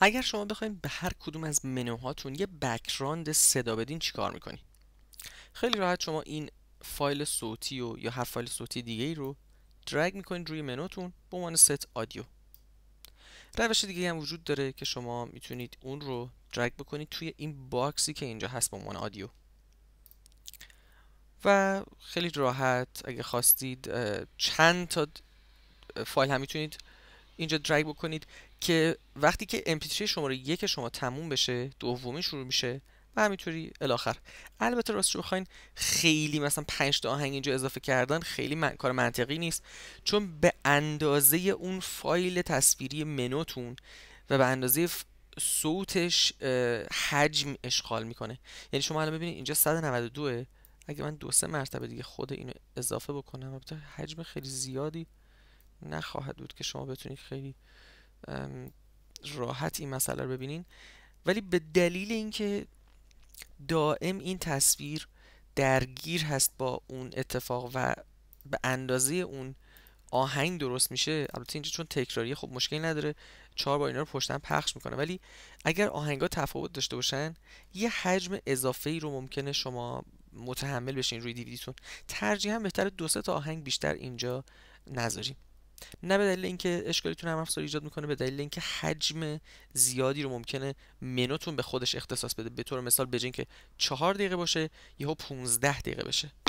اگر شما بخواید به هر کدوم از منوهاتون یه بکراند صدا بدین چیکار میکنید خیلی راحت شما این فایل صوتی و یا هر فایل صوتی دیگه ای رو درگ میکنید روی منوتون به عنوان ست آدیو روش دیگه هم وجود داره که شما میتونید اون رو درگ بکنید توی این باکسی که اینجا هست به عنوان آدیو و خیلی راحت اگه خواستید چند تا فایل هم میتونید اینجا درگ بکنید که وقتی که mp3 شماره یک شما تموم بشه دومی شروع میشه و همینطوری الاخر البته راست رو بخواین خیلی مثلا پنج تا آهنگ اینجا اضافه کردن خیلی کار منطقی نیست چون به اندازه اون فایل تصویری منوتون و به اندازه صوتش حجم اشغال میکنه یعنی شما الان ببینید اینجا 192 اگه من دو سه مرتبه دیگه خود اینو اضافه بکنم البته حجم خیلی زیادی نخواهد بود که شما بتونید خیلی راحت این مسئله رو ببینین ولی به دلیل اینکه دائم این تصویر درگیر هست با اون اتفاق و به اندازه اون آهنگ درست میشه البته اینجا چون تکراری خب مشکلی نداره چهار بار اینا رو پشتن پخش میکنه ولی اگر آهنگ ها تفاوت داشته باشن یه حجم اضافه ای رو ممکنه شما متحمل بشین روی دیویدیتون هم بهتر دو تا آهنگ بیشتر اینجا نذاریم نه به دلیل اینکه اشکالیتون هم نرم افزار ایجاد میکنه به دلیل اینکه حجم زیادی رو ممکنه منوتون به خودش اختصاص بده به طور مثال بجین که چهار دقیقه باشه یهو 15 دقیقه بشه